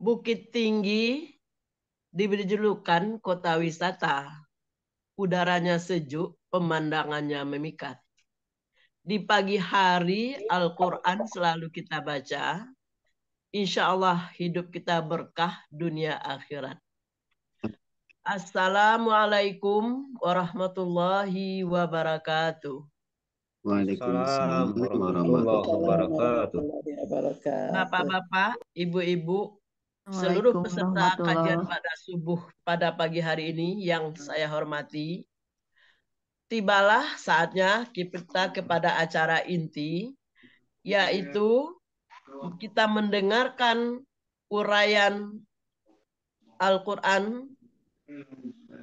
Bukit tinggi diberi julukan kota wisata. Udaranya sejuk, pemandangannya memikat. Di pagi hari Al-Quran selalu kita baca. Insya Allah hidup kita berkah dunia akhirat. Assalamualaikum warahmatullahi wabarakatuh. Waalaikumsalam warahmatullahi wabarakatuh. Bapak-bapak, ibu-ibu, seluruh peserta kajian pada subuh pada pagi hari ini yang saya hormati. Tibalah saatnya kita kepada acara inti, yaitu kita mendengarkan uraian Al-Quran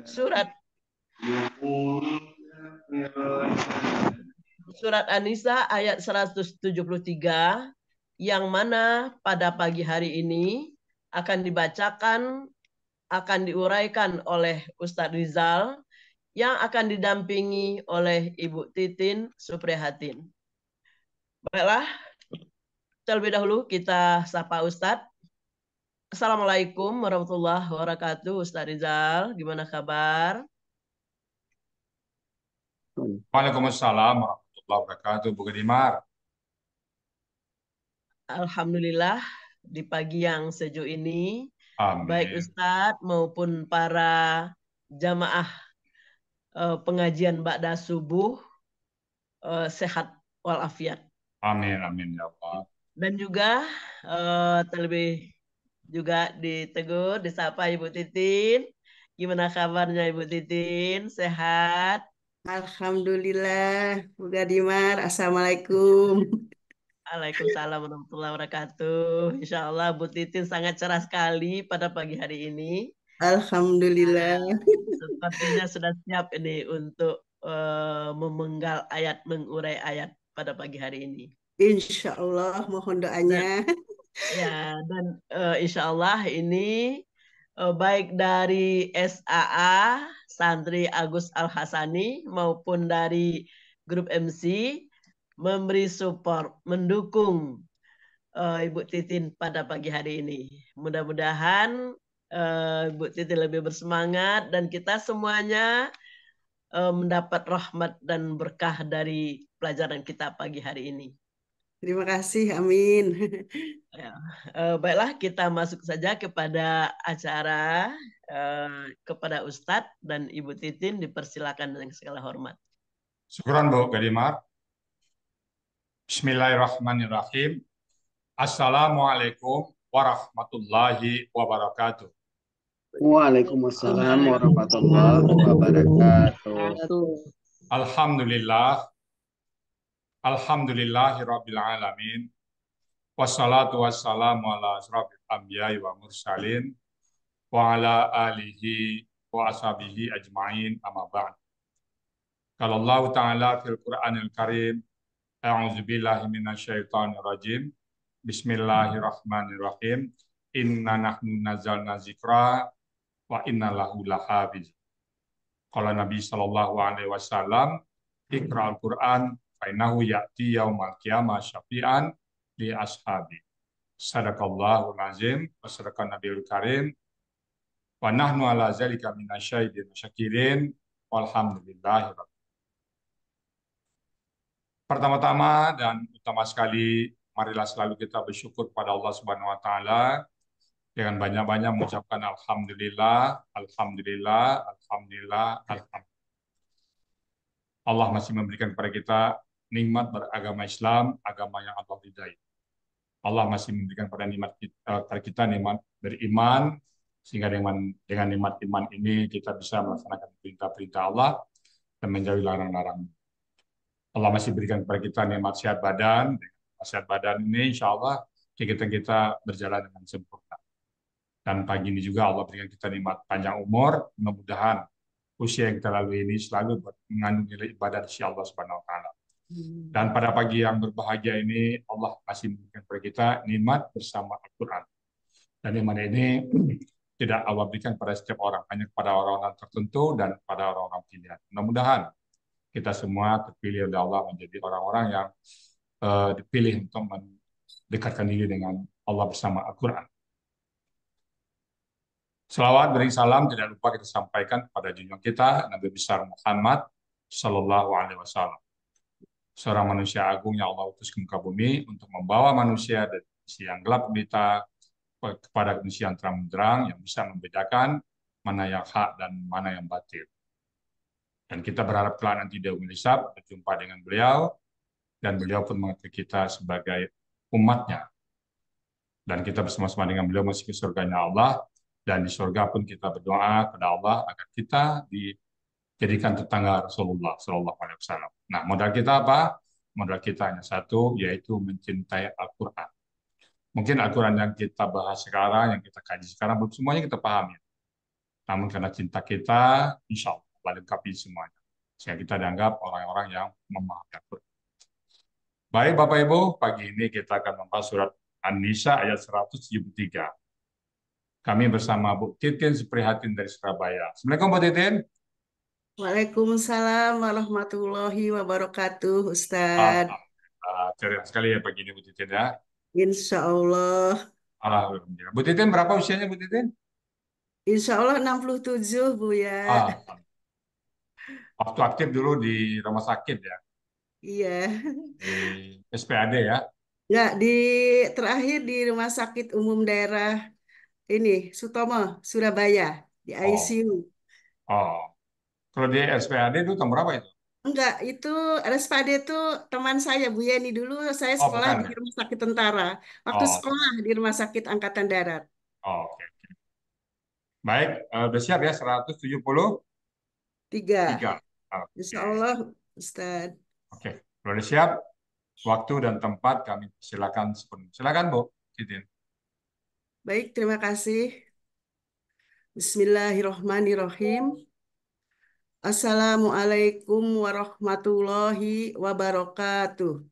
surat surat An-Nisa ayat 173 yang mana pada pagi hari ini akan dibacakan, akan diuraikan oleh Ustadz Rizal yang akan didampingi oleh Ibu Titin Suprihatin. Baiklah, terlebih dahulu kita sapa Ustadz. Assalamualaikum warahmatullahi wabarakatuh. Ustadz Rizal, gimana kabar? Waalaikumsalam warahmatullahi wabarakatuh. Bu Gedimar. Alhamdulillah, di pagi yang sejuk ini. Amin. Baik Ustadz maupun para jamaah uh, pengajian Ba'da Subuh uh, sehat walafiat. Amin, amin ya Allah. Dan juga uh, terlebih juga ditegur, disapa Ibu Titin. Gimana kabarnya Ibu Titin? Sehat? Alhamdulillah, Bu Gadimar. Assalamualaikum. Waalaikumsalam warahmatullahi wabarakatuh. Insya Allah Bu Titin sangat cerah sekali pada pagi hari ini. Alhamdulillah. Sepertinya sudah siap ini untuk uh, memenggal ayat, mengurai ayat pada pagi hari ini. Insya Allah mohon doanya. Ya dan uh, eh, Insya Allah ini uh, baik dari SAA Santri Agus Al Hasani maupun dari grup MC memberi support, mendukung uh, Ibu Titin pada pagi hari ini. Mudah-mudahan uh, Ibu Titin lebih bersemangat dan kita semuanya uh, mendapat rahmat dan berkah dari pelajaran kita pagi hari ini. Terima kasih, amin. Ya, uh, baiklah, kita masuk saja kepada acara uh, kepada Ustadz dan Ibu Titin dipersilakan dengan segala hormat. Syukuran Bu Kadimar. Bismillahirrahmanirrahim. Assalamualaikum warahmatullahi wabarakatuh. Waalaikumsalam warahmatullahi wabarakatuh. Alhamdulillah. Alhamdulillahirabbil alamin. Wassalatu wassalamu ala asrafil anbiya'i wa mursalin wa ala alihi wa ashabihi ajma'in amma ba'd. Kalau Allah Ta'ala fil Qur'anil Karim A'udzubillahi Bismillahirrahmanirrahim. Inna nahnu nazalna zikra wa inna lahu lahafiz. Kala Nabi sallallahu alaihi wasallam, al Qur'an fa innahu ya'ti yaumal qiyamah syafi'an li ashabi." Sadaqallahul azim wa sadaqa nabiyul karim. Wa nahnu ala zalika minasyaitin syakirin. Walhamdulillahi Pertama-tama dan utama sekali, marilah selalu kita bersyukur pada Allah Subhanahu wa taala dengan banyak-banyak mengucapkan alhamdulillah, alhamdulillah, alhamdulillah, alhamdulillah. Allah masih memberikan kepada kita nikmat beragama Islam, agama yang Allah ridai. Allah masih memberikan pada nikmat kita, eh, kita nikmat beriman sehingga dengan dengan nikmat iman ini kita bisa melaksanakan perintah-perintah Allah dan menjauhi larangan-larangan Allah masih berikan kepada kita nikmat sehat badan. Sehat badan ini insya Allah kegiatan kita berjalan dengan sempurna. Dan pagi ini juga Allah berikan kita nikmat panjang umur. Mudah-mudahan usia yang kita lalui ini selalu mengandung nilai ibadah di Allah Subhanahu wa taala. Hmm. Dan pada pagi yang berbahagia ini Allah masih memberikan kepada kita nikmat bersama Al-Qur'an. Dan nikmat ini tidak Allah berikan pada setiap orang, hanya kepada orang-orang tertentu dan pada orang-orang pilihan. Mudah-mudahan kita semua terpilih oleh Allah menjadi orang-orang yang uh, dipilih untuk mendekatkan diri dengan Allah bersama Al-Quran. Selawat beri salam tidak lupa kita sampaikan kepada Junjung kita Nabi besar Muhammad Shallallahu Alaihi Wasallam. Seorang manusia agung yang Allah utus ke muka bumi untuk membawa manusia dari kondisi yang gelap kita kepada kondisi yang terang benderang yang bisa membedakan mana yang hak dan mana yang batil. Dan kita berharap kelak nanti dia menisab, berjumpa dengan beliau, dan beliau pun mengerti kita sebagai umatnya. Dan kita bersama-sama dengan beliau masih ke surganya Allah, dan di surga pun kita berdoa kepada Allah agar kita dijadikan tetangga Rasulullah Shallallahu Alaihi Wasallam. Nah, modal kita apa? Modal kita hanya satu, yaitu mencintai Al-Quran. Mungkin Al-Quran yang kita bahas sekarang, yang kita kaji sekarang, belum semuanya kita pahami. Namun karena cinta kita, insya Allah melengkapi semuanya. Sehingga kita dianggap orang-orang yang memahami Al-Quran. Baik Bapak Ibu, pagi ini kita akan membahas surat An-Nisa ayat 173. Kami bersama Bu Titin Seprihatin dari Surabaya. Assalamualaikum Bu Titin. Waalaikumsalam warahmatullahi wabarakatuh Ustaz. Ah, ah, sekali ya pagi ini Bu Titin ya. Insya Allah. Alhamdulillah. Bu Titin berapa usianya Bu Titin? Insya Allah 67 Bu ya. Ah, waktu aktif dulu di rumah sakit ya. Iya. Di SPAD ya. Enggak, ya, di terakhir di Rumah Sakit Umum Daerah ini Sutomo, Surabaya, di oh. ICU. Oh. Kalau di SPAD itu tahun berapa itu? Enggak, itu RSPAD itu teman saya Bu Yeni dulu saya oh, sekolah oh, di Rumah Sakit Tentara. Waktu oh. sekolah di Rumah Sakit Angkatan Darat. Oh, oke. Okay. Baik, sudah eh, siap ya 170 tiga. tiga. Okay. Insya Allah, Ustaz. Oke, okay. sudah siap? Waktu dan tempat kami silakan sepenuhnya. Silakan, Bu. Izin. Baik, terima kasih. Bismillahirrahmanirrahim. Assalamualaikum warahmatullahi wabarakatuh.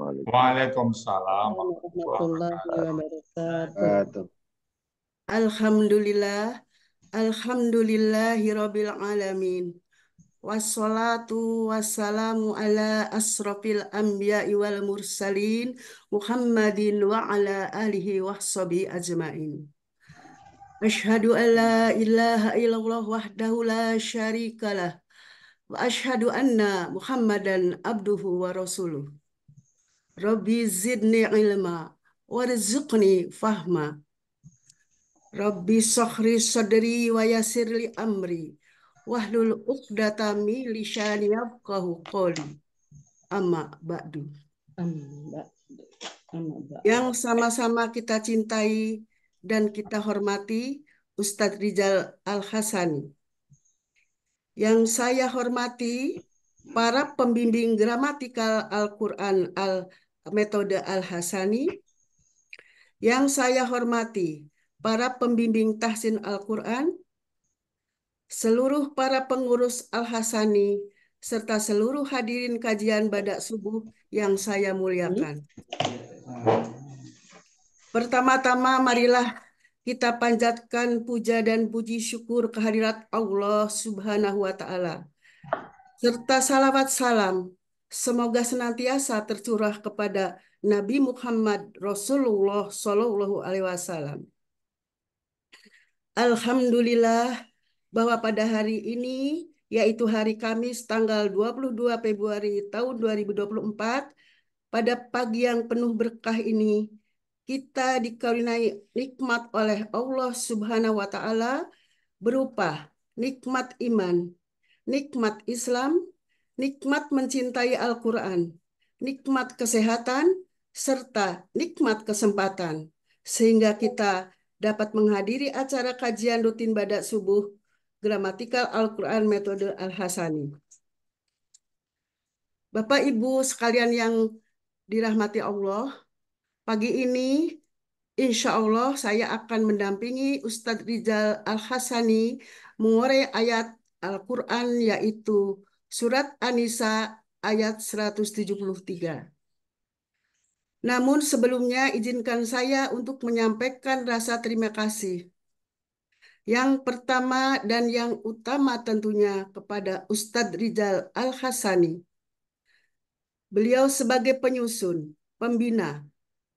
Waalaikumsalam warahmatullahi wabarakatuh. Alhamdulillah, alhamdulillahi alamin wassalatu wassalamu ala asrafil anbiya wal mursalin Muhammadin wa ala alihi wa ajmain. Ashhadu an la ilaha illallah wahdahu la syarikalah wa ashhadu anna Muhammadan abduhu wa rasuluh. Rabbi zidni ilma warzuqni fahma. Rabbi sokhri sadri wa yasirli amri wahlul uqdatami lisani yafqahu qawli amma ba'du yang sama-sama kita cintai dan kita hormati Ustadz Rizal Al-Hasani. Yang saya hormati para pembimbing gramatikal Al-Quran al metode Al-Hasani. Yang saya hormati para pembimbing tahsin Al-Quran seluruh para pengurus Al-Hasani, serta seluruh hadirin kajian Badak Subuh yang saya muliakan. Pertama-tama marilah kita panjatkan puja dan puji syukur kehadirat Allah Subhanahu wa taala. Serta salawat salam semoga senantiasa tercurah kepada Nabi Muhammad Rasulullah saw alaihi wasallam. Alhamdulillah bahwa pada hari ini, yaitu hari Kamis tanggal 22 Februari tahun 2024, pada pagi yang penuh berkah ini, kita dikaruniai nikmat oleh Allah Subhanahu wa taala berupa nikmat iman, nikmat Islam, nikmat mencintai Al-Qur'an, nikmat kesehatan serta nikmat kesempatan sehingga kita dapat menghadiri acara kajian rutin badak subuh gramatikal Al-Quran metode Al-Hasani. Bapak Ibu sekalian yang dirahmati Allah, pagi ini insya Allah saya akan mendampingi Ustadz Rizal Al-Hasani mengorek ayat Al-Quran yaitu Surat Anisa ayat 173. Namun sebelumnya izinkan saya untuk menyampaikan rasa terima kasih yang pertama dan yang utama tentunya kepada Ustadz Rizal Al-Hasani. Beliau sebagai penyusun, pembina,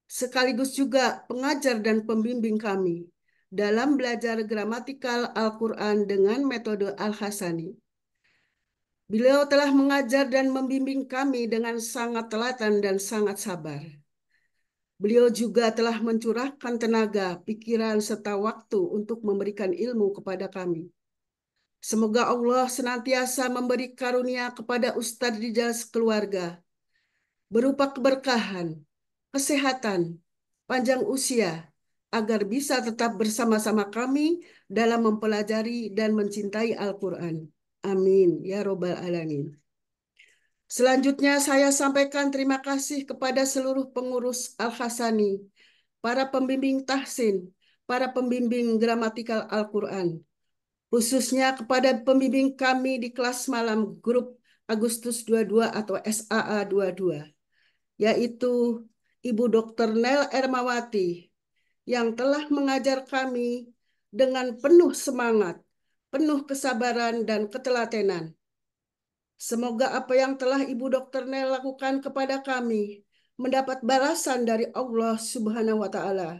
sekaligus juga pengajar dan pembimbing kami dalam belajar gramatikal Al-Quran dengan metode Al-Hasani. Beliau telah mengajar dan membimbing kami dengan sangat telatan dan sangat sabar. Beliau juga telah mencurahkan tenaga, pikiran, serta waktu untuk memberikan ilmu kepada kami. Semoga Allah senantiasa memberi karunia kepada Ustadz Rijal sekeluarga, berupa keberkahan, kesehatan, panjang usia, agar bisa tetap bersama-sama kami dalam mempelajari dan mencintai Al-Quran. Amin. Ya Robbal Alamin. Selanjutnya saya sampaikan terima kasih kepada seluruh pengurus Al-Hasani, para pembimbing tahsin, para pembimbing gramatikal Al-Quran, khususnya kepada pembimbing kami di kelas malam grup Agustus 22 atau SAA 22, yaitu Ibu Dr. Nel Ermawati yang telah mengajar kami dengan penuh semangat, penuh kesabaran dan ketelatenan Semoga apa yang telah Ibu Dr. Nel lakukan kepada kami mendapat balasan dari Allah Subhanahu wa taala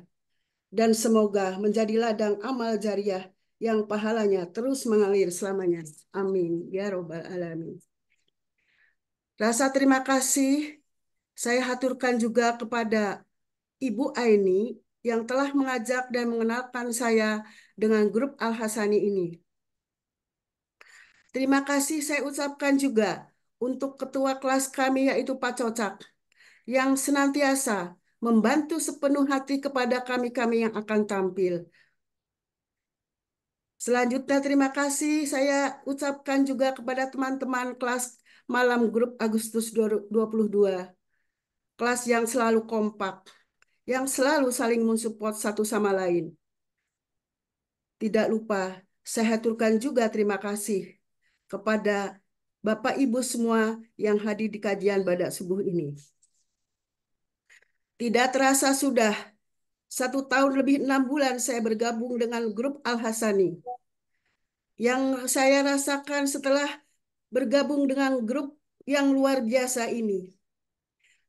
dan semoga menjadi ladang amal jariah yang pahalanya terus mengalir selamanya. Amin ya robbal alamin. Rasa terima kasih saya haturkan juga kepada Ibu Aini yang telah mengajak dan mengenalkan saya dengan grup Al Hasani ini. Terima kasih saya ucapkan juga untuk ketua kelas kami yaitu Pak Cocak yang senantiasa membantu sepenuh hati kepada kami-kami yang akan tampil. Selanjutnya terima kasih saya ucapkan juga kepada teman-teman kelas malam grup Agustus 22 kelas yang selalu kompak, yang selalu saling mensupport satu sama lain. Tidak lupa, saya haturkan juga terima kasih kepada Bapak Ibu semua yang hadir di kajian pada subuh ini. Tidak terasa sudah satu tahun lebih enam bulan saya bergabung dengan grup Al Hasani. Yang saya rasakan setelah bergabung dengan grup yang luar biasa ini,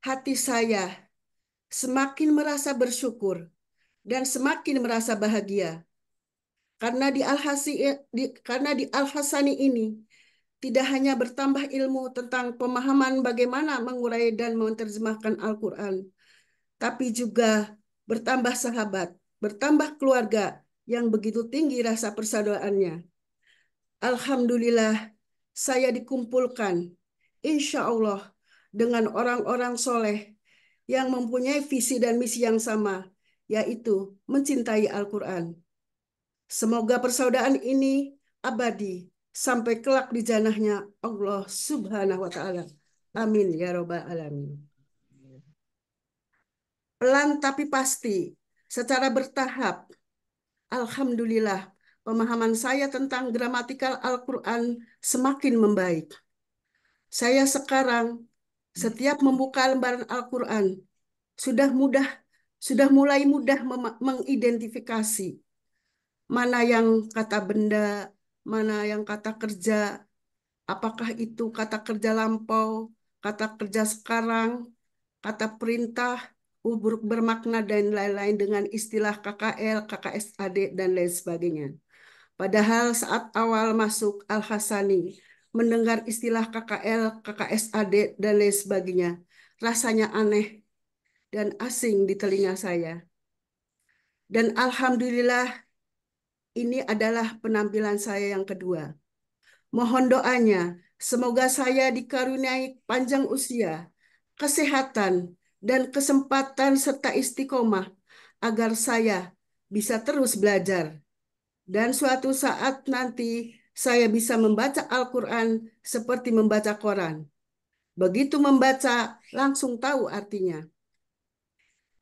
hati saya semakin merasa bersyukur dan semakin merasa bahagia karena di Al eh, Hasani ini tidak hanya bertambah ilmu tentang pemahaman bagaimana mengurai dan menerjemahkan Al-Quran, tapi juga bertambah sahabat, bertambah keluarga yang begitu tinggi rasa persaudaraannya. Alhamdulillah, saya dikumpulkan, insya Allah, dengan orang-orang soleh yang mempunyai visi dan misi yang sama, yaitu mencintai Al-Quran. Semoga persaudaraan ini abadi sampai kelak di janahnya Allah Subhanahu wa taala. Amin ya robbal alamin. Pelan tapi pasti, secara bertahap. Alhamdulillah, pemahaman saya tentang gramatikal Al-Qur'an semakin membaik. Saya sekarang setiap membuka lembaran Al-Qur'an sudah mudah sudah mulai mudah mengidentifikasi mana yang kata benda, mana yang kata kerja, apakah itu kata kerja lampau, kata kerja sekarang, kata perintah, ubruk bermakna dan lain-lain dengan istilah KKL, KKSAD, dan lain sebagainya. Padahal saat awal masuk Al-Hasani, mendengar istilah KKL, KKSAD, dan lain sebagainya, rasanya aneh dan asing di telinga saya. Dan Alhamdulillah ini adalah penampilan saya yang kedua. Mohon doanya, semoga saya dikaruniai panjang usia, kesehatan, dan kesempatan serta istiqomah agar saya bisa terus belajar. Dan suatu saat nanti saya bisa membaca Al-Quran seperti membaca koran. Begitu membaca, langsung tahu artinya.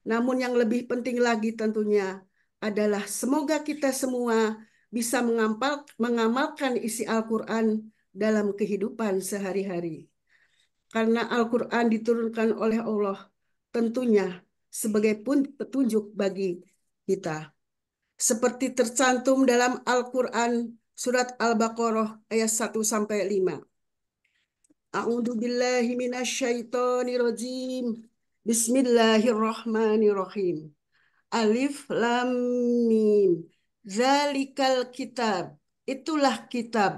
Namun yang lebih penting lagi tentunya adalah semoga kita semua bisa mengampal, mengamalkan isi Al-Quran dalam kehidupan sehari-hari. Karena Al-Quran diturunkan oleh Allah tentunya sebagai pun petunjuk bagi kita. Seperti tercantum dalam Al-Quran surat Al-Baqarah ayat 1 sampai 5. A'udzu billahi minasyaitonir rajim. Bismillahirrahmanirrahim. Alif Lam Mim. Zalikal kitab. Itulah kitab.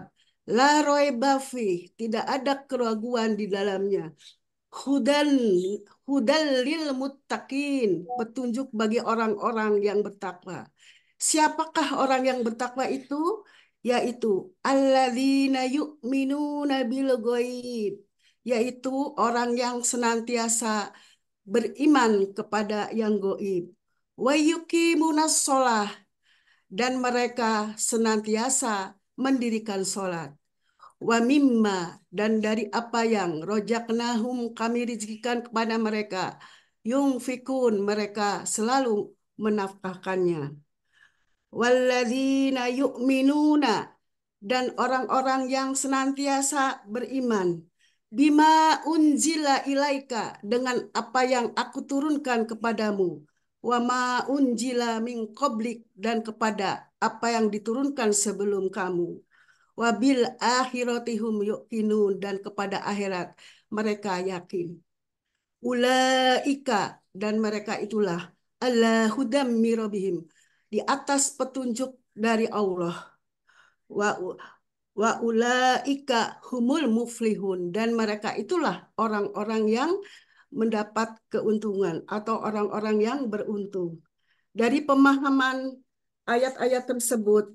La roiba bafi. Tidak ada keraguan di dalamnya. Hudan, hudan lil muttaqin. Petunjuk bagi orang-orang yang bertakwa. Siapakah orang yang bertakwa itu? Yaitu alladzina yu'minuna bil ghaib. Yaitu orang yang senantiasa beriman kepada yang goib Wayuki munasolah dan mereka senantiasa mendirikan solat. Wa dan dari apa yang rojak Nahum kami rezekikan kepada mereka. Yung fikun mereka selalu menafkahkannya. Walladzina yu'minuna dan orang-orang yang senantiasa beriman bima unzila ilaika dengan apa yang aku turunkan kepadamu ma unjila min qablik dan kepada apa yang diturunkan sebelum kamu wabil akhiratihum yuqinun dan kepada akhirat mereka yakin ulaika dan mereka itulah ala hudam mirobihim di atas petunjuk dari Allah wa wa ulaika humul muflihun dan mereka itulah orang-orang yang mendapat keuntungan atau orang-orang yang beruntung. Dari pemahaman ayat-ayat tersebut,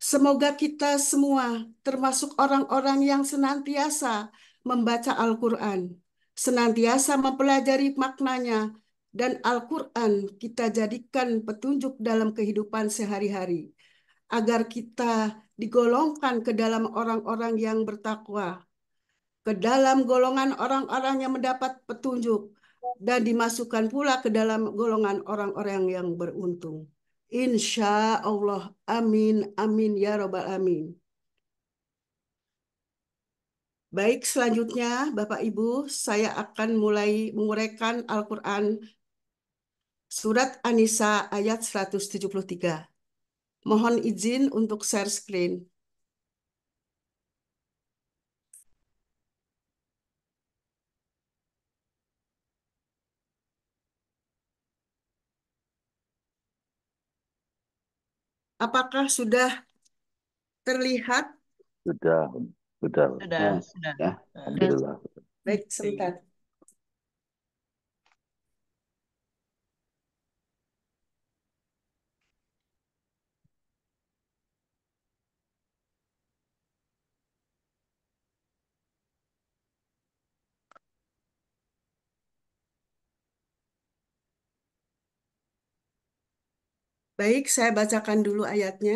semoga kita semua termasuk orang-orang yang senantiasa membaca Al-Quran, senantiasa mempelajari maknanya, dan Al-Quran kita jadikan petunjuk dalam kehidupan sehari-hari, agar kita digolongkan ke dalam orang-orang yang bertakwa, ke dalam golongan orang-orang yang mendapat petunjuk dan dimasukkan pula ke dalam golongan orang-orang yang beruntung. Insya Allah, amin, amin ya robbal amin. Baik, selanjutnya Bapak Ibu, saya akan mulai menguraikan Al-Quran Surat An-Nisa ayat 173. Mohon izin untuk share screen. Apakah sudah terlihat? Sudah, sudah. Sudah, nah, ya, sudah. sudah. Alhamdulillah. Baik, sebentar. Baik, saya bacakan dulu ayatnya.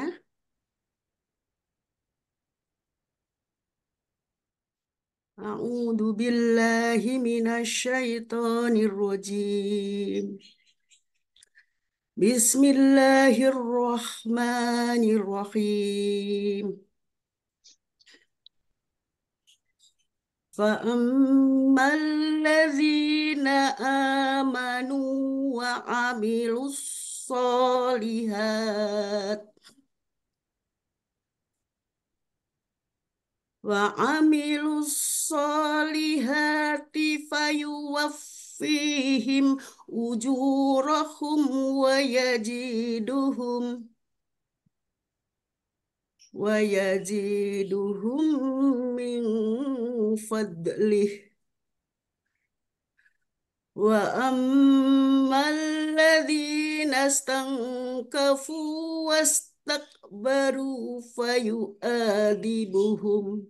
A'udzu billahi minasyaitonir rajim. Bismillahirrahmanirrahim. فأما الذين آمنوا وعملوا الصالحات وعملوا الصالحات فيوفيهم أجورهم ويجدهم ويزيدهم من فضله وأما الذين الذين استنكفوا واستكبروا فيؤذبهم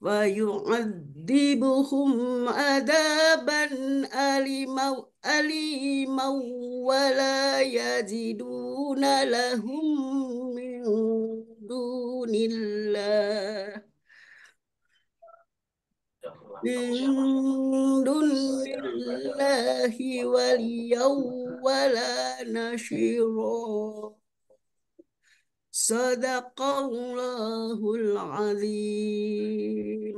فيعذبهم عذابا أليما أليما ولا يجدون لهم من دون الله dullahi waliyaw wala nashiro sadaqallahul azim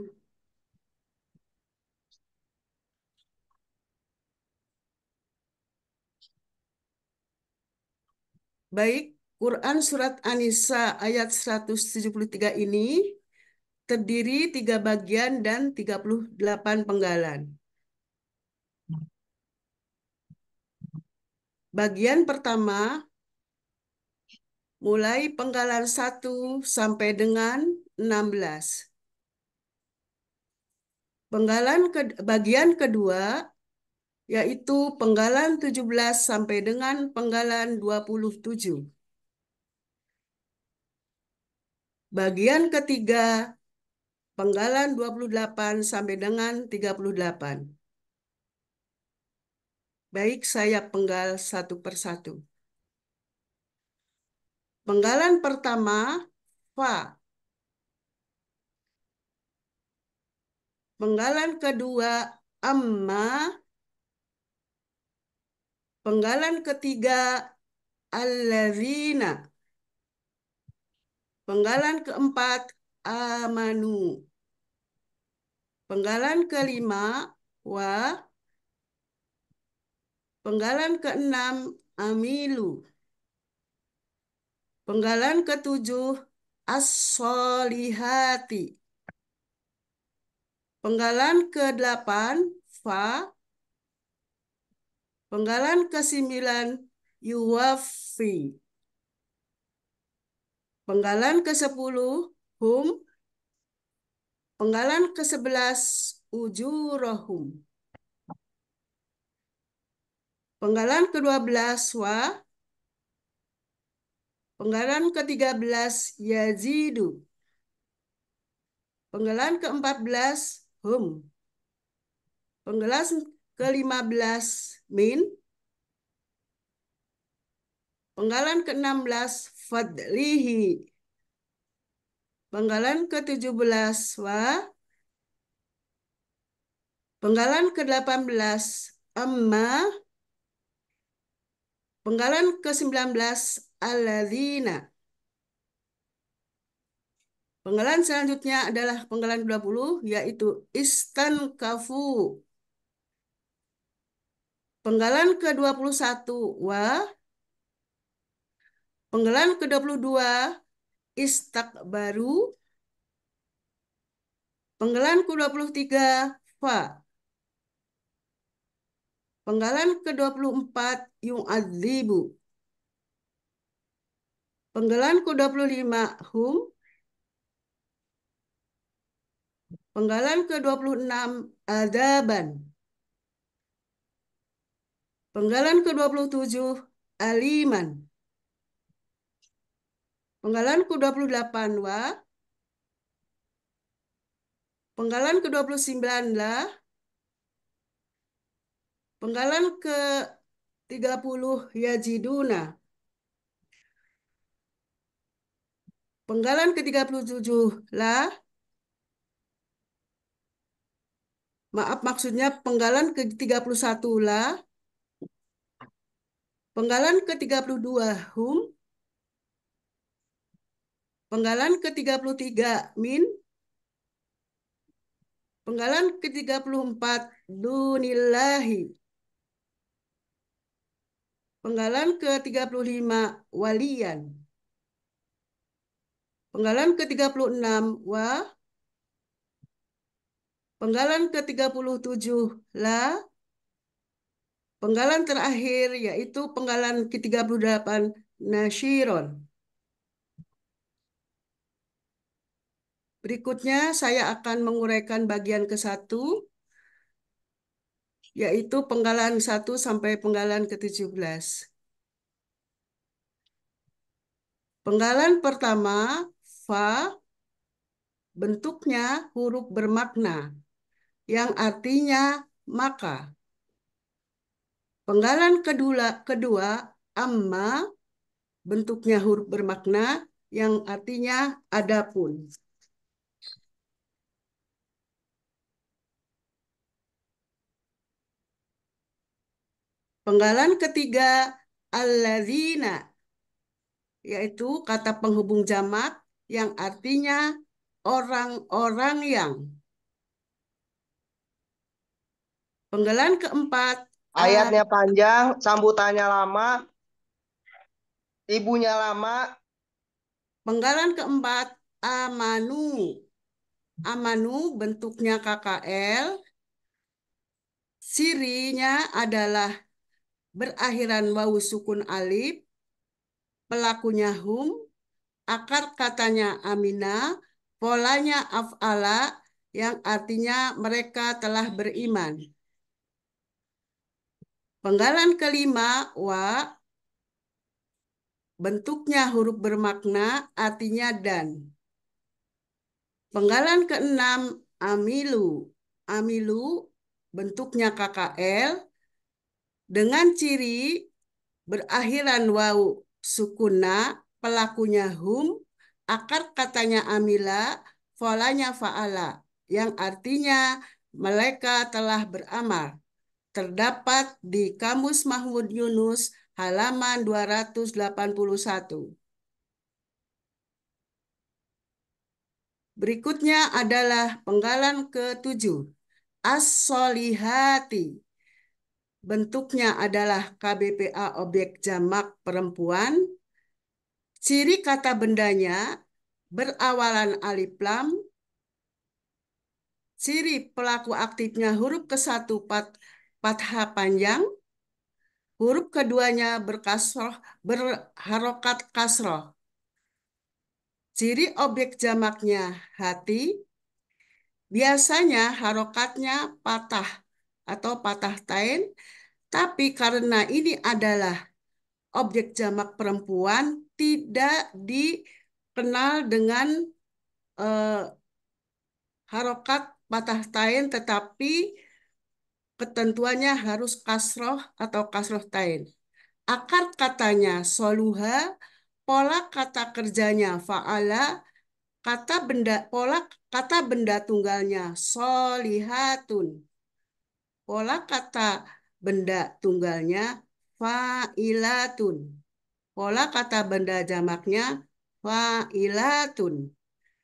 Baik, Quran Surat An-Nisa ayat 173 ini terdiri tiga bagian dan 38 penggalan. Bagian pertama mulai penggalan 1 sampai dengan 16. Penggalan ke, bagian kedua yaitu penggalan 17 sampai dengan penggalan 27. Bagian ketiga Penggalan 28 sampai dengan 38. Baik saya penggal satu persatu. Penggalan pertama, Fa. Penggalan kedua, Amma. Penggalan ketiga, Allazina. Penggalan keempat, Amanu. Penggalan kelima wa penggalan keenam amilu. Penggalan ketujuh asolihati, Penggalan kedelapan fa. Penggalan kesembilan 9 yuwafi. Penggalan ke-10 hum Penggalan ke-11 ujurohum. Penggalan ke-12 wa. Penggalan ke-13 yazidu. Penggalan ke-14 hum. Penggalan ke-15 min. Penggalan ke-16 fadlihi. Penggalan ke-17 wa Penggalan ke-18 amma Penggalan ke-19 alladzina Penggalan selanjutnya adalah penggalan 20 yaitu istan kafu. Penggalan ke-21 wa Penggalan ke-22 istakbaru Penggalan ke-23 fa. Penggalan ke-24 yu'adzibu. Penggalan ke-25 hum. Penggalan ke-26 adaban. Penggalan ke-27 aliman. Penggalan ke-28 wa. Penggalan ke-29 lah. Penggalan ke-30 yajiduna. Penggalan ke-37 ya nah. lah. Maaf maksudnya penggalan ke-31 lah. Penggalan ke-32 hum. Penggalan ke-33 min Penggalan ke-34 dunillahi. Penggalan ke-35 walian. Penggalan ke-36 wa. Penggalan ke-37 la. Penggalan terakhir yaitu penggalan ke-38 nasyiron. Berikutnya saya akan menguraikan bagian ke-1 yaitu penggalan 1 sampai penggalan ke-17. Penggalan pertama fa bentuknya huruf bermakna yang artinya maka. Penggalan kedua kedua amma bentuknya huruf bermakna yang artinya adapun. Penggalan ketiga alladzina yaitu kata penghubung jamak yang artinya orang-orang yang. Penggalan keempat ayatnya ayat, panjang, sambutannya lama, ibunya lama. Penggalan keempat amanu. Amanu bentuknya KKL. Sirinya adalah berakhiran wawu sukun alif, pelakunya hum, akar katanya amina, polanya af'ala yang artinya mereka telah beriman. Penggalan kelima, wa, bentuknya huruf bermakna artinya dan. Penggalan keenam, amilu. Amilu bentuknya KKL, dengan ciri berakhiran wau sukuna, pelakunya hum, akar katanya amila, folanya fa'ala, yang artinya mereka telah beramal. Terdapat di Kamus Mahmud Yunus halaman 281. Berikutnya adalah penggalan ketujuh As-solihati bentuknya adalah KBPA objek jamak perempuan. Ciri kata bendanya berawalan alif lam. Ciri pelaku aktifnya huruf ke-1 pat, patha panjang. Huruf keduanya berkasroh, berharokat kasroh. Ciri objek jamaknya hati. Biasanya harokatnya patah atau patah tain, tapi karena ini adalah objek jamak perempuan tidak dikenal dengan eh, harokat patah tain tetapi ketentuannya harus kasroh atau kasroh tain. Akar katanya soluha, pola kata kerjanya faala, kata benda pola kata benda tunggalnya solihatun pola kata benda tunggalnya fa'ilatun. Pola kata benda jamaknya fa'ilatun.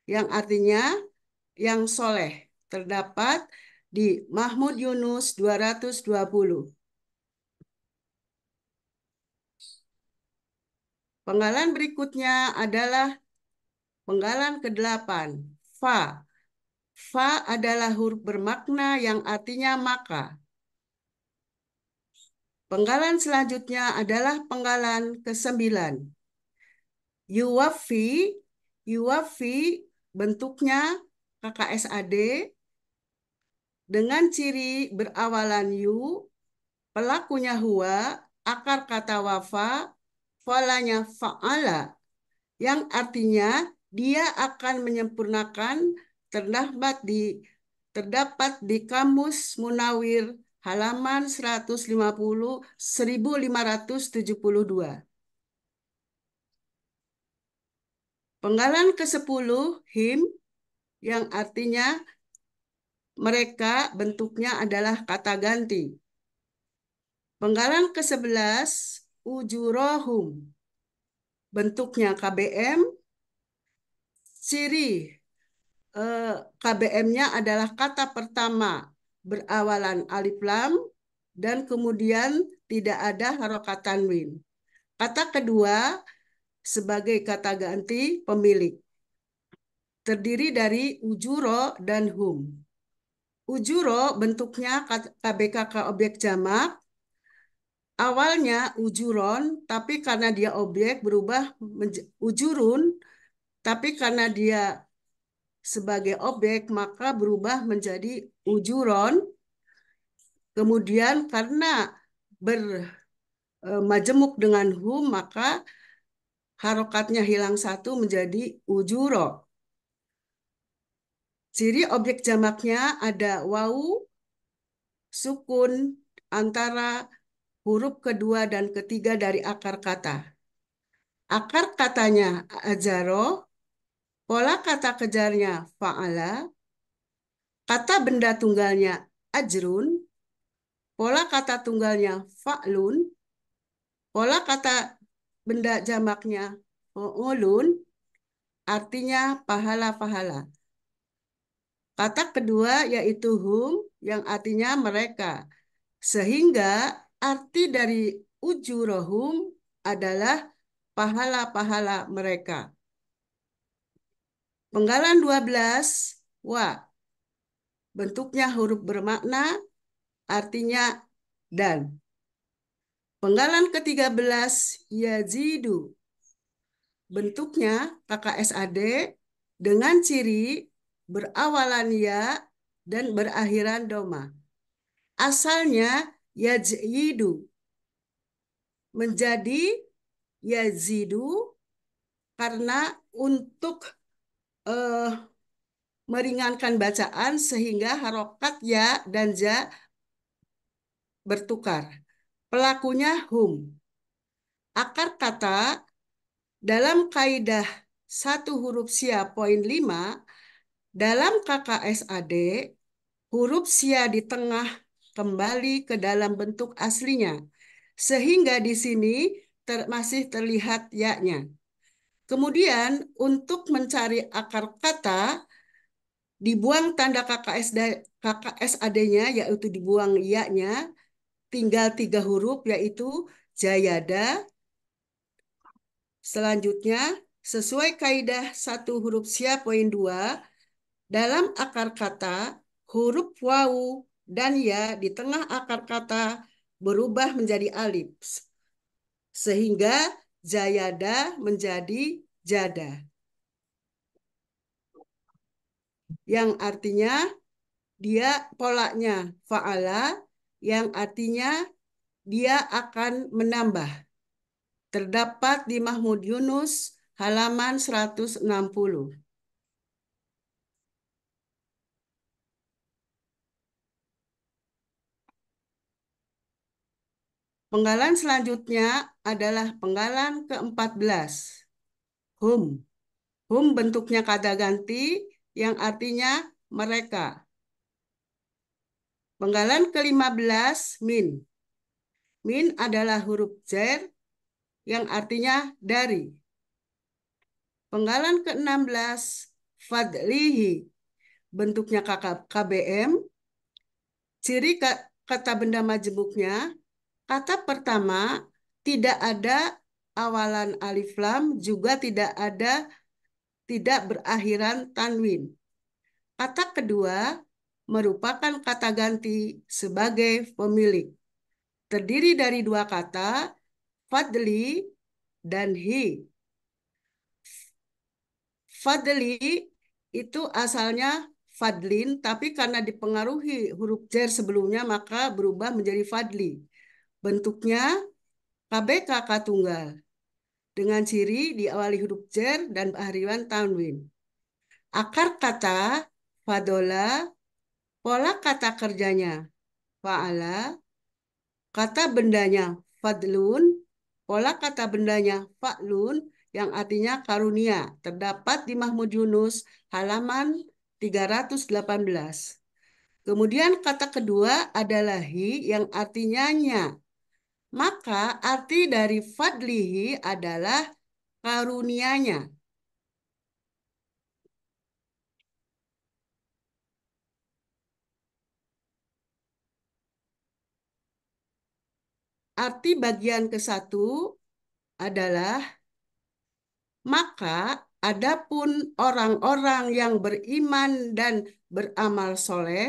Yang artinya yang soleh. Terdapat di Mahmud Yunus 220. Penggalan berikutnya adalah penggalan ke-8, fa. Fa adalah huruf bermakna yang artinya maka. Penggalan selanjutnya adalah penggalan ke-9. Yuwafi, yuwafi bentuknya KKSAD dengan ciri berawalan yu, pelakunya huwa, akar kata wafa, falanya fa'ala, yang artinya dia akan menyempurnakan terdapat di terdapat di Kamus Munawir halaman 150 1572. Penggalan ke-10 him yang artinya mereka bentuknya adalah kata ganti. Penggalan ke-11 ujurohum bentuknya KBM ciri Eh, KBM-nya adalah kata pertama berawalan alif lam dan kemudian tidak ada harokat tanwin. Kata kedua sebagai kata ganti pemilik. Terdiri dari ujuro dan hum. Ujuro bentuknya KBKK objek jamak. Awalnya ujuron, tapi karena dia objek berubah ujurun, tapi karena dia sebagai objek maka berubah menjadi ujuron. Kemudian karena bermajemuk dengan hum maka harokatnya hilang satu menjadi ujuro. Ciri objek jamaknya ada wau, sukun antara huruf kedua dan ketiga dari akar kata. Akar katanya ajaro Pola kata kejarnya fa'ala, kata benda tunggalnya ajrun, pola kata tunggalnya fa'lun, pola kata benda jamaknya fa'ulun. artinya pahala-pahala. Kata kedua yaitu hum yang artinya mereka. Sehingga arti dari ujurohum adalah pahala-pahala mereka. Penggalan 12, wa. Bentuknya huruf bermakna, artinya dan. Penggalan ke-13, yazidu. Bentuknya KKSAD dengan ciri berawalan ya dan berakhiran doma. Asalnya yazidu menjadi yazidu karena untuk uh, meringankan bacaan sehingga harokat ya dan ja bertukar. Pelakunya hum. Akar kata dalam kaidah satu huruf sia poin lima dalam KKSAD huruf sia di tengah kembali ke dalam bentuk aslinya sehingga di sini ter masih terlihat yaknya Kemudian untuk mencari akar kata dibuang tanda KKS KKSAD-nya yaitu dibuang ya-nya tinggal tiga huruf yaitu Jayada. Selanjutnya sesuai kaidah satu huruf siap poin dua dalam akar kata huruf wau dan ya di tengah akar kata berubah menjadi alif sehingga Jayada menjadi jada. Yang artinya dia polanya fa'ala yang artinya dia akan menambah. Terdapat di Mahmud Yunus halaman 160. Penggalan selanjutnya adalah penggalan ke-14 hum. Hum bentuknya kata ganti yang artinya mereka. Penggalan ke-15 min. Min adalah huruf jer yang artinya dari. Penggalan ke-16 fadlihi. Bentuknya KBM. Ciri kata benda majemuknya, kata pertama tidak ada awalan alif lam juga tidak ada tidak berakhiran tanwin. Kata kedua merupakan kata ganti sebagai pemilik. Terdiri dari dua kata, fadli dan hi. Fadli itu asalnya fadlin, tapi karena dipengaruhi huruf jer sebelumnya maka berubah menjadi fadli. Bentuknya KBK tunggal dengan ciri diawali huruf jer dan bahariwan tanwin. Akar kata fadola, pola kata kerjanya faala, kata bendanya fadlun, pola kata bendanya fadlun yang artinya karunia terdapat di Mahmud Yunus halaman 318. Kemudian kata kedua adalah hi yang artinya nya maka arti dari fadlihi adalah karunianya. Arti bagian ke satu adalah maka adapun orang-orang yang beriman dan beramal soleh,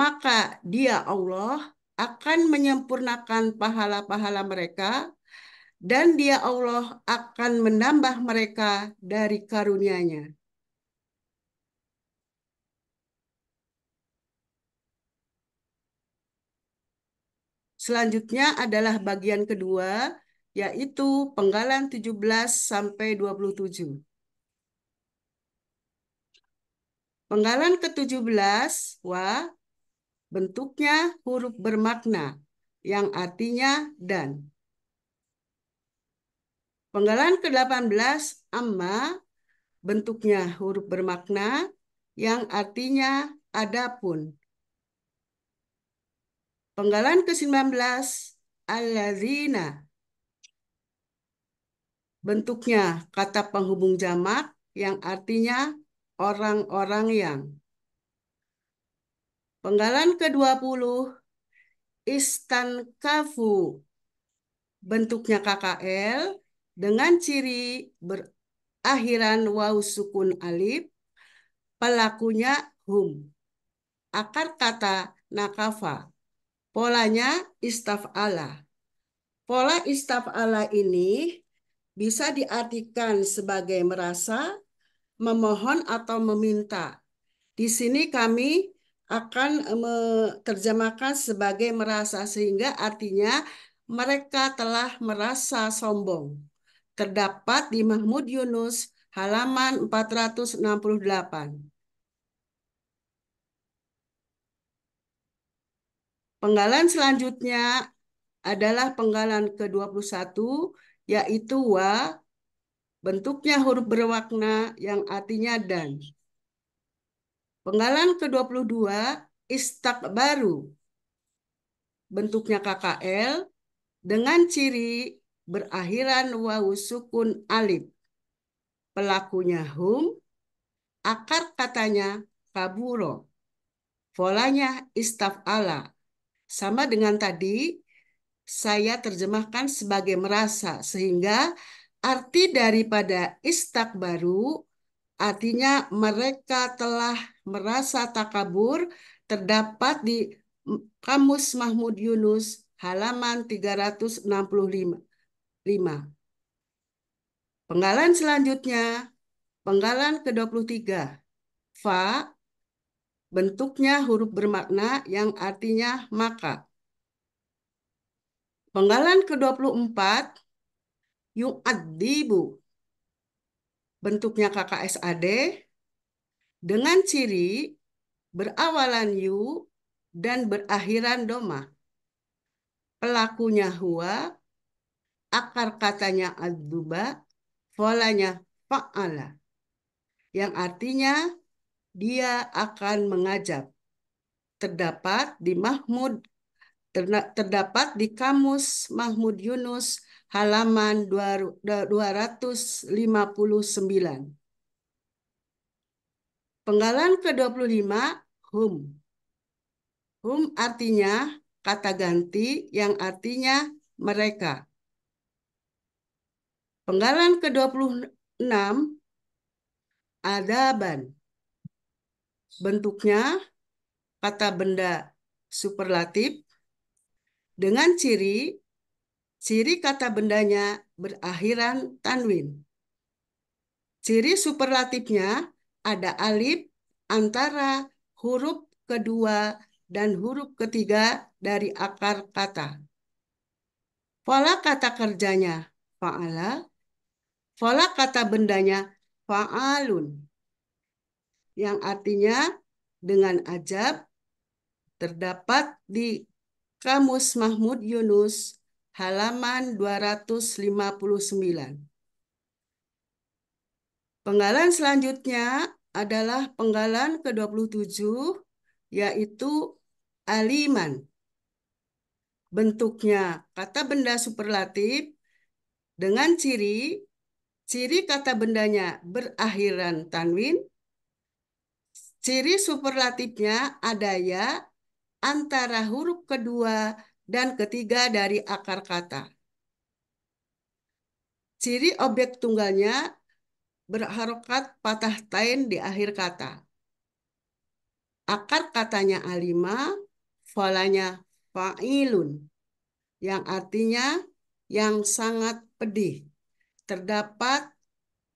maka dia Allah akan menyempurnakan pahala-pahala mereka dan dia Allah akan menambah mereka dari karunia-Nya. Selanjutnya adalah bagian kedua, yaitu penggalan 17 sampai 27. Penggalan ke-17, wa Bentuknya huruf bermakna yang artinya dan. Penggalan ke-18 amma bentuknya huruf bermakna yang artinya adapun. Penggalan ke-19 allazina bentuknya kata penghubung jamak yang artinya orang-orang yang. Penggalan ke-20 kafu bentuknya KKL dengan ciri berakhiran waw sukun alif pelakunya hum akar kata nakafa polanya istafala pola istafala ini bisa diartikan sebagai merasa memohon atau meminta di sini kami akan eh, menerjemahkan sebagai merasa sehingga artinya mereka telah merasa sombong. Terdapat di Mahmud Yunus halaman 468. Penggalan selanjutnya adalah penggalan ke-21 yaitu wa bentuknya huruf berwakna yang artinya dan. Penggalan ke-22 istak baru bentuknya KKL dengan ciri berakhiran wawu sukun alif. Pelakunya hum, akar katanya kaburo. Polanya ala. Sama dengan tadi, saya terjemahkan sebagai merasa sehingga arti daripada istak baru Artinya mereka telah merasa takabur terdapat di Kamus Mahmud Yunus halaman 365. Penggalan selanjutnya, penggalan ke-23. Fa bentuknya huruf bermakna yang artinya maka. Penggalan ke-24 yu'addibu bentuknya KKSAD dengan ciri berawalan yu dan berakhiran doma. Pelakunya huwa, akar katanya adzuba, folanya fa'ala. Yang artinya dia akan mengajak. Terdapat di Mahmud terdapat di kamus Mahmud Yunus halaman 259. Penggalan ke-25, hum. Hum artinya kata ganti yang artinya mereka. Penggalan ke-26, adaban. Bentuknya kata benda superlatif dengan ciri Ciri kata bendanya berakhiran tanwin. Ciri superlatifnya ada alif antara huruf kedua dan huruf ketiga dari akar kata. Pola kata kerjanya fa'ala, pola kata bendanya fa'alun, yang artinya dengan ajab terdapat di Kamus Mahmud Yunus halaman 259. Penggalan selanjutnya adalah penggalan ke-27 yaitu aliman. Bentuknya kata benda superlatif dengan ciri ciri kata bendanya berakhiran tanwin, ciri superlatifnya ada ya antara huruf kedua dan ketiga dari akar kata. Ciri objek tunggalnya berharokat patah tain di akhir kata. Akar katanya alima, falanya fa'ilun, yang artinya yang sangat pedih. Terdapat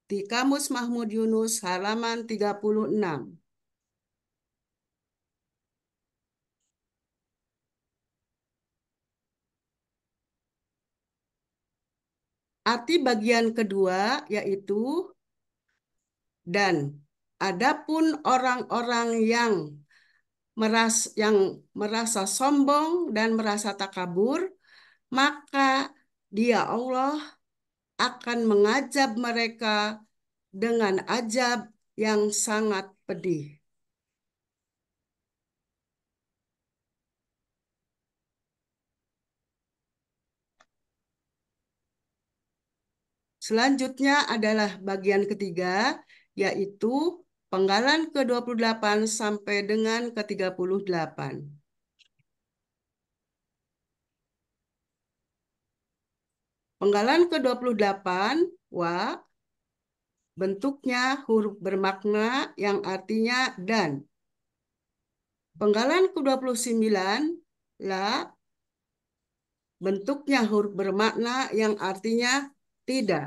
di Kamus Mahmud Yunus halaman 36. Arti bagian kedua yaitu dan adapun orang-orang yang meras yang merasa sombong dan merasa takabur, maka Dia Allah akan mengajab mereka dengan ajab yang sangat pedih. Selanjutnya adalah bagian ketiga, yaitu penggalan ke-28 sampai dengan ke-38. Penggalan ke-28, wa, bentuknya huruf bermakna yang artinya dan. Penggalan ke-29, la, bentuknya huruf bermakna yang artinya tidak.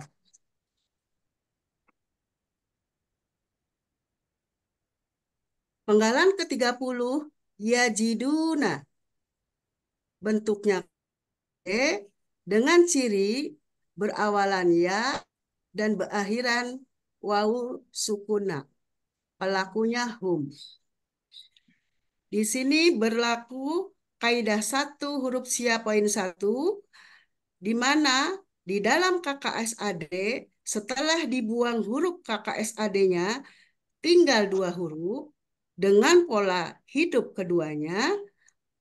Penggalan ke-30 yajiduna. Bentuknya e dengan ciri berawalan ya dan berakhiran wau sukuna. Pelakunya hum. Di sini berlaku kaidah satu huruf sia poin satu di mana di dalam KKSAD, setelah dibuang huruf KKSAD-nya, tinggal dua huruf dengan pola hidup keduanya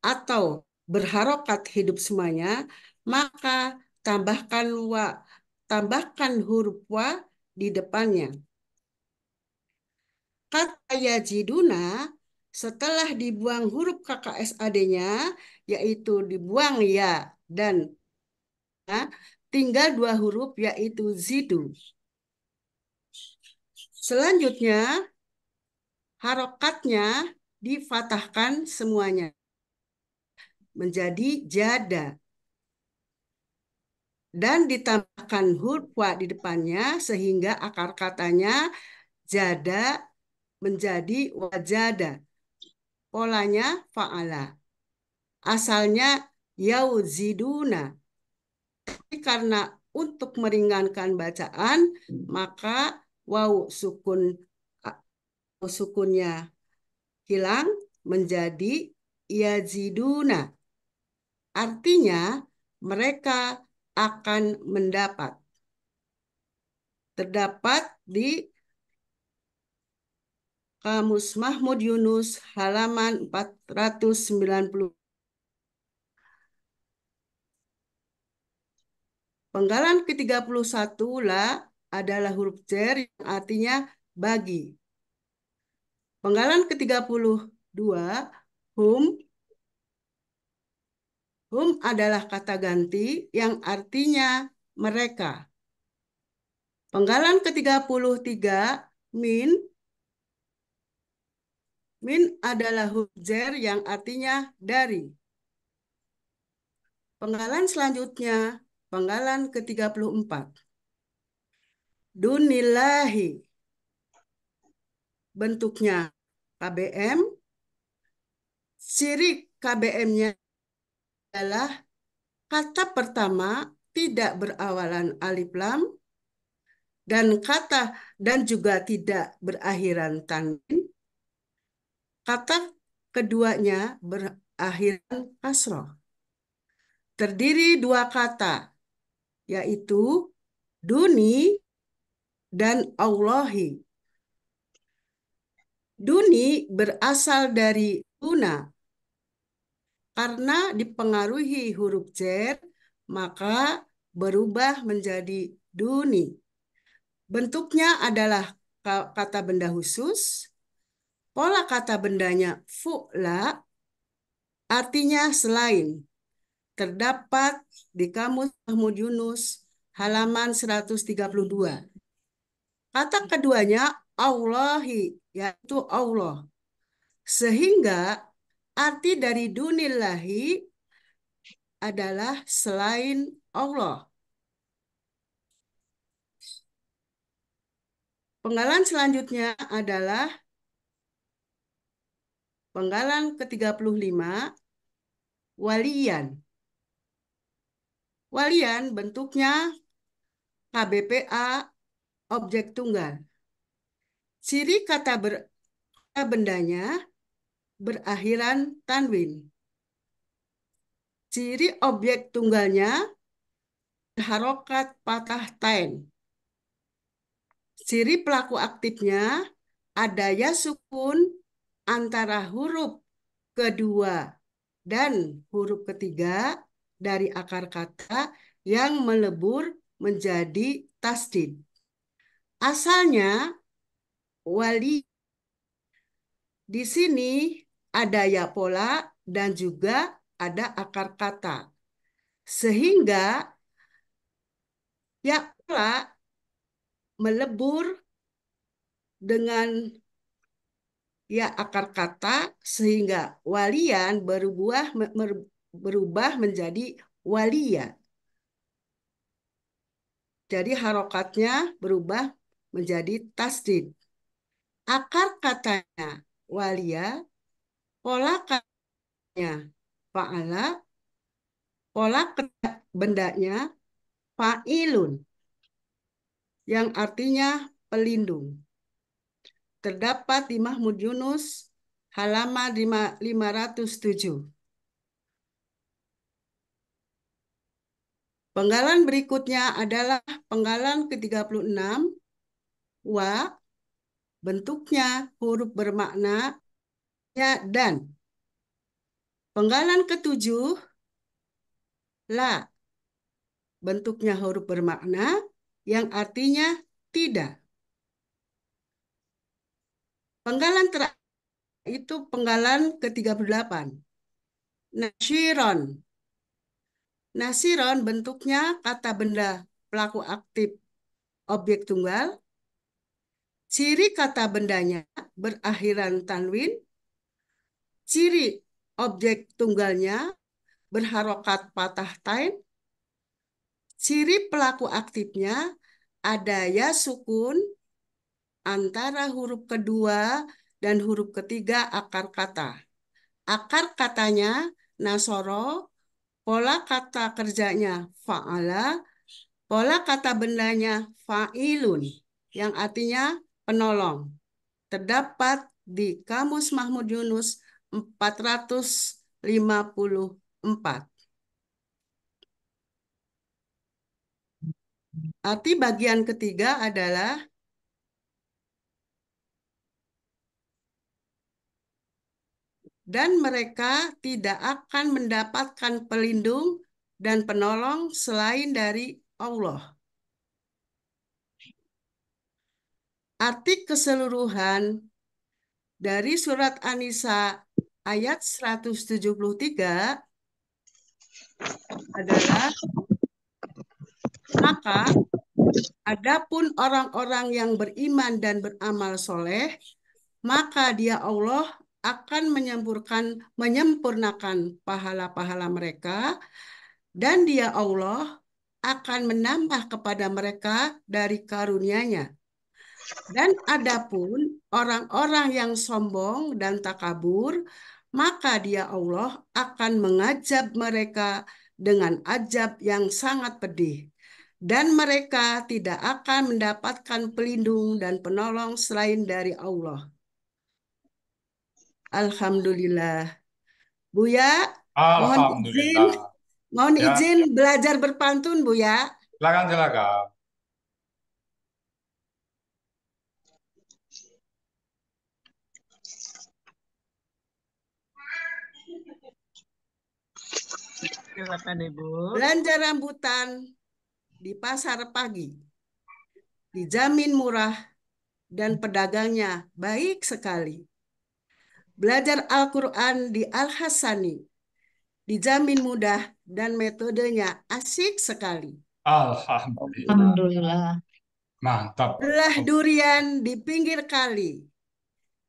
atau berharokat hidup semuanya, maka tambahkan wa, tambahkan huruf wa di depannya. Kata yajiduna setelah dibuang huruf KKSAD-nya, yaitu dibuang ya dan nah, Tinggal dua huruf yaitu zidu. Selanjutnya, harokatnya difatahkan semuanya. Menjadi jada. Dan ditambahkan huruf wa di depannya sehingga akar katanya jada menjadi wajada. Polanya fa'ala. Asalnya yauziduna tapi karena untuk meringankan bacaan, hmm. maka wau sukun sukunnya hilang menjadi yaziduna. Artinya mereka akan mendapat. Terdapat di Kamus Mahmud Yunus halaman 490. Penggalan ke-31 la adalah huruf jer yang artinya bagi. Penggalan ke-32 hum hum adalah kata ganti yang artinya mereka. Penggalan ke-33 min min adalah huruf jer yang artinya dari. Penggalan selanjutnya Penggalan ke-34. Dunilahi. Bentuknya KBM. Sirik KBM-nya adalah kata pertama tidak berawalan alif lam dan kata dan juga tidak berakhiran tanwin. Kata keduanya berakhiran kasroh. Terdiri dua kata, yaitu duni dan Allahi. Duni berasal dari duna. Karena dipengaruhi huruf jer, maka berubah menjadi duni. Bentuknya adalah kata benda khusus, pola kata bendanya fu'la, artinya selain terdapat di Kamus Mahmud Yunus halaman 132. Kata keduanya Allahi, yaitu Allah. Sehingga arti dari dunillahi adalah selain Allah. Penggalan selanjutnya adalah penggalan ke-35 walian Walian bentuknya KBPA objek tunggal. Ciri kata, ber, kata bendanya berakhiran tanwin. Ciri objek tunggalnya harokat patah tain. Ciri pelaku aktifnya ya sukun antara huruf kedua dan huruf ketiga dari akar kata yang melebur menjadi tasdid. Asalnya wali di sini ada ya pola dan juga ada akar kata. Sehingga ya pola melebur dengan ya akar kata sehingga walian berbuah berubah menjadi waliya. Jadi harokatnya berubah menjadi tasdid. Akar katanya walia, pola katanya fa'ala, pola bendanya fa'ilun, yang artinya pelindung. Terdapat di Mahmud Yunus halaman 507. Penggalan berikutnya adalah penggalan ke-36 wa bentuknya huruf bermakna ya dan. Penggalan ke-7, la bentuknya huruf bermakna yang artinya tidak. Penggalan terakhir itu penggalan ke-38. Nasyiron Nasiron bentuknya kata benda pelaku aktif objek tunggal. Ciri kata bendanya berakhiran tanwin. Ciri objek tunggalnya berharokat patah tain. Ciri pelaku aktifnya ada ya sukun antara huruf kedua dan huruf ketiga akar kata. Akar katanya nasoro pola kata kerjanya fa'ala, pola kata bendanya fa'ilun, yang artinya penolong. Terdapat di Kamus Mahmud Yunus 454. Arti bagian ketiga adalah dan mereka tidak akan mendapatkan pelindung dan penolong selain dari Allah. Arti keseluruhan dari surat An-Nisa ayat 173 adalah maka adapun orang-orang yang beriman dan beramal soleh maka dia Allah akan menyempurnakan menyempurnakan pahala-pahala mereka dan dia Allah akan menambah kepada mereka dari karunia-Nya. Dan adapun orang-orang yang sombong dan takabur, maka dia Allah akan mengajab mereka dengan ajab yang sangat pedih. Dan mereka tidak akan mendapatkan pelindung dan penolong selain dari Allah. Alhamdulillah. Buya, mohon izin, mohon ya. izin belajar berpantun, Bu Ya. silakan. Silakan, Ibu. Belanja rambutan di pasar pagi dijamin murah dan pedagangnya baik sekali. Belajar Al-Quran di Al-Hasani dijamin mudah dan metodenya asik sekali. Alhamdulillah. Alhamdulillah. Mantap. Belah durian di pinggir kali.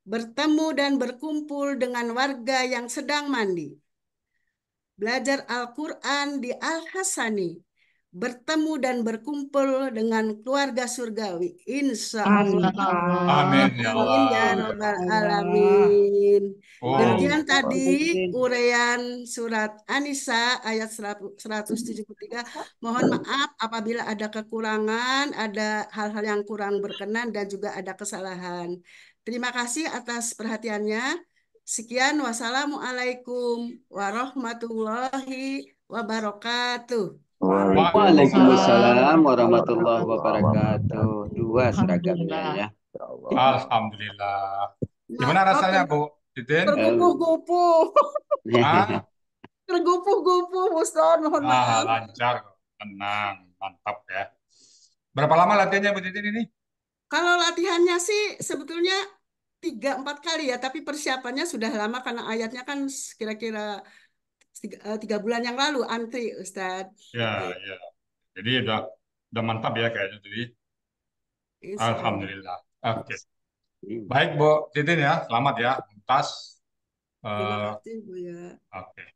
Bertemu dan berkumpul dengan warga yang sedang mandi. Belajar Al-Quran di Al-Hasani bertemu dan berkumpul dengan keluarga surgawi. Insya Allah. Amin ya Allah. Ya Rabbal Oh. Demikian tadi uraian surat Anisa ayat 173. Mohon maaf apabila ada kekurangan, ada hal-hal yang kurang berkenan dan juga ada kesalahan. Terima kasih atas perhatiannya. Sekian wassalamualaikum warahmatullahi wabarakatuh. Waalaikumsalam warahmatullahi wabarakatuh. Dua seragamnya ya. ya Alhamdulillah. Gimana rasanya Bu? Titin? tergupu-gupu ya. tergupu-gupu mustahil Mohon ah, maaf. Ah, lancar, tenang, mantap ya. Berapa lama latihannya Bu Titin ini? Kalau latihannya sih sebetulnya tiga empat kali ya, tapi persiapannya sudah lama karena ayatnya kan kira-kira tiga, uh, tiga bulan yang lalu antri ustad Ya, ya. Jadi udah udah mantap ya kayaknya jadi. Yes, iya Alhamdulillah. Oke. Okay. Iya Baik Bu Titin ya, selamat ya, tas. Uh, eh, ya. Oke. Okay.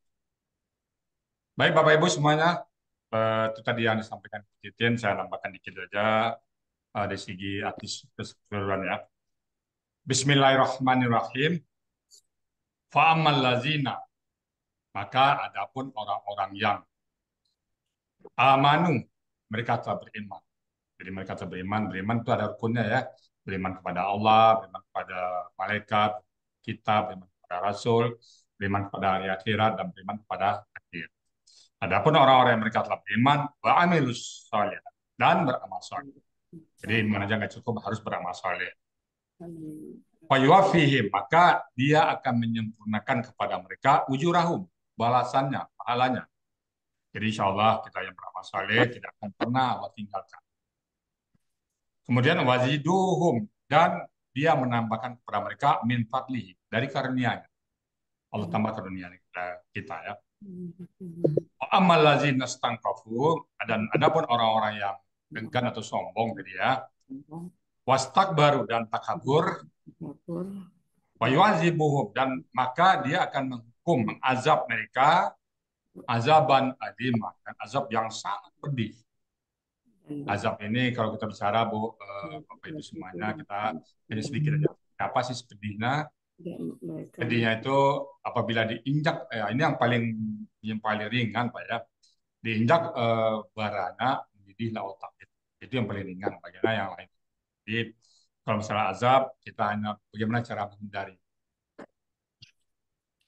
Baik Bapak Ibu semuanya, uh, itu tadi yang disampaikan Bu Titin, saya nambahkan dikit aja uh, dari segi artis keseluruhan ya. Bismillahirrahmanirrahim. Fa'amal lazina maka adapun orang-orang yang amanu, mereka telah beriman. Jadi mereka telah beriman, beriman itu ada rukunnya ya. Beriman kepada Allah, beriman kepada malaikat, kita, beriman kepada rasul, beriman kepada hari akhirat, dan beriman kepada akhir. Adapun orang-orang yang mereka telah beriman, beramilus amilus dan beramal soleh. Jadi iman aja nggak cukup, harus beramal soleh. Fayuafihim, maka dia akan menyempurnakan kepada mereka ujurahum, balasannya, pahalanya. Jadi insya Allah kita yang beramal saleh tidak akan pernah Allah tinggalkan. Kemudian waziduhum dan dia menambahkan kepada mereka min fadlihi dari karunia Allah tambah karunia kita, eh, kita ya. Amal lazina stangkafu dan adapun orang-orang yang dengkan atau sombong gitu ya. tak baru dan tak takabur. Wayuazibuhum dan maka dia akan meng menghukum, mengazab mereka azaban adima dan azab yang sangat pedih. Hmm. Azab ini kalau kita bicara Bu uh, Bapak Ibu ya, semuanya ya. kita ini sedikit aja. Apa sih pedihnya? Pedihnya itu apabila diinjak ya ini yang paling yang paling ringan Pak ya. Diinjak uh, barana mendidihlah otak itu. Itu yang paling ringan bagaimana yang lain. Jadi kalau misalnya azab kita hanya bagaimana cara menghindari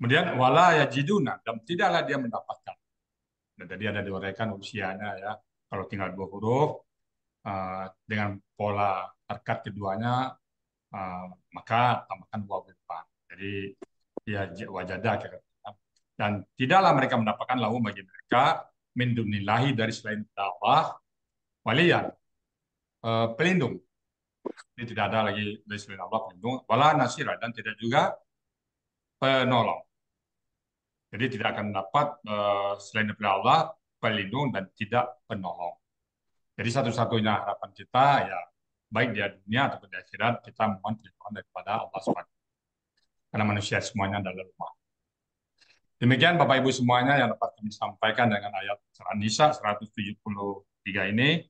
Kemudian wala yajiduna dan tidaklah dia mendapatkan. Dan jadi ada diuraikan usianya ya. Kalau tinggal dua huruf uh, dengan pola harkat keduanya uh, maka tambahkan dua huruf depan. Jadi ya wajada dan tidaklah mereka mendapatkan lahu bagi mereka min dunillahi dari selain Allah walian uh, eh, pelindung Ini tidak ada lagi dari selain Allah pelindung wala nasira dan tidak juga penolong jadi tidak akan dapat uh, selain daripada Allah pelindung dan tidak penolong. Jadi satu-satunya harapan kita ya baik di dunia ataupun di akhirat kita mohon perlindungan daripada Allah SWT. karena manusia semuanya adalah rumah. Demikian Bapak Ibu semuanya yang dapat kami sampaikan dengan ayat surah Nisa 173 ini.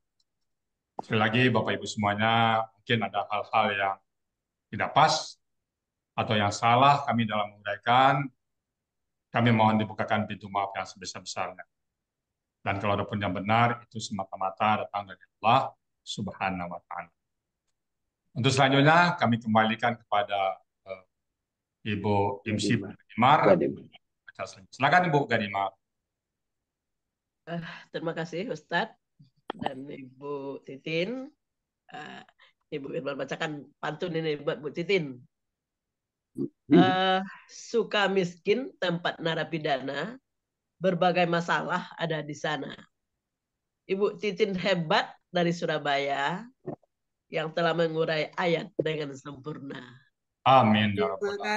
Sekali lagi Bapak Ibu semuanya mungkin ada hal-hal yang tidak pas atau yang salah kami dalam menguraikan kami mohon dibukakan pintu maaf yang sebesar-besarnya. Dan kalau ada pun yang benar, itu semata-mata datang dari Allah Subhanahu wa Ta'ala. Untuk selanjutnya, kami kembalikan kepada uh, Ibu Imsi Gadimar. Silakan Ibu Gadimar. Uh, eh, terima kasih Ustadz dan Ibu Titin. Uh, Ibu Irman bacakan pantun ini buat Bu Titin uh, suka miskin tempat narapidana berbagai masalah ada di sana. Ibu Titin hebat dari Surabaya yang telah mengurai ayat dengan sempurna. Amin. Ya Terima